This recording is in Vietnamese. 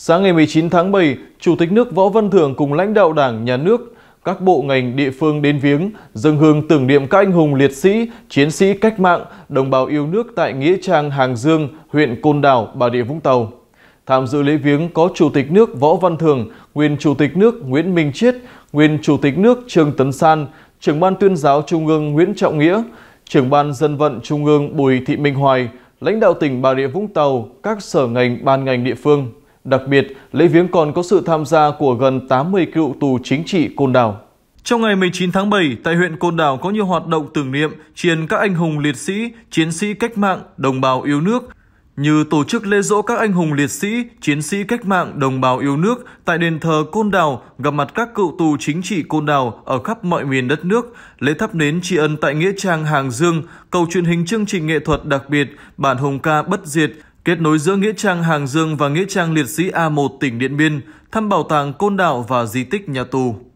Sáng ngày 19 tháng 7, Chủ tịch nước Võ Văn Thưởng cùng lãnh đạo Đảng, Nhà nước, các bộ ngành địa phương đến viếng, dâng hương tưởng niệm các anh hùng liệt sĩ, chiến sĩ cách mạng, đồng bào yêu nước tại Nghĩa Trang Hàng Dương, huyện Côn Đảo, Bà Địa Vũng Tàu. Tham dự lễ viếng có Chủ tịch nước Võ Văn thường, Nguyên Chủ tịch nước Nguyễn Minh Chiết, Nguyên Chủ tịch nước Trương Tấn San, Trưởng ban tuyên giáo Trung ương Nguyễn Trọng Nghĩa, Trưởng ban dân vận Trung ương Bùi Thị Minh Hoài, lãnh đạo tỉnh Bà Rịa Vũng Tàu, các sở ngành, ban ngành địa phương. Đặc biệt, lễ viếng còn có sự tham gia của gần 80 cựu tù chính trị Côn Đảo. Trong ngày 19 tháng 7, tại huyện Côn Đảo có nhiều hoạt động tưởng niệm triền các anh hùng liệt sĩ, chiến sĩ cách mạng, đồng bào yêu nước, như tổ chức lễ dỗ các anh hùng liệt sĩ, chiến sĩ cách mạng, đồng bào yêu nước tại đền thờ Côn Đảo, gặp mặt các cựu tù chính trị Côn Đảo ở khắp mọi miền đất nước, lễ thắp nến tri ân tại Nghĩa Trang Hàng Dương, cầu truyền hình chương trình nghệ thuật đặc biệt Bản Hùng Ca Bất Diệt – kết nối giữa Nghĩa Trang Hàng Dương và Nghĩa Trang Liệt sĩ A1 tỉnh Điện Biên, thăm bảo tàng Côn Đảo và di tích nhà tù.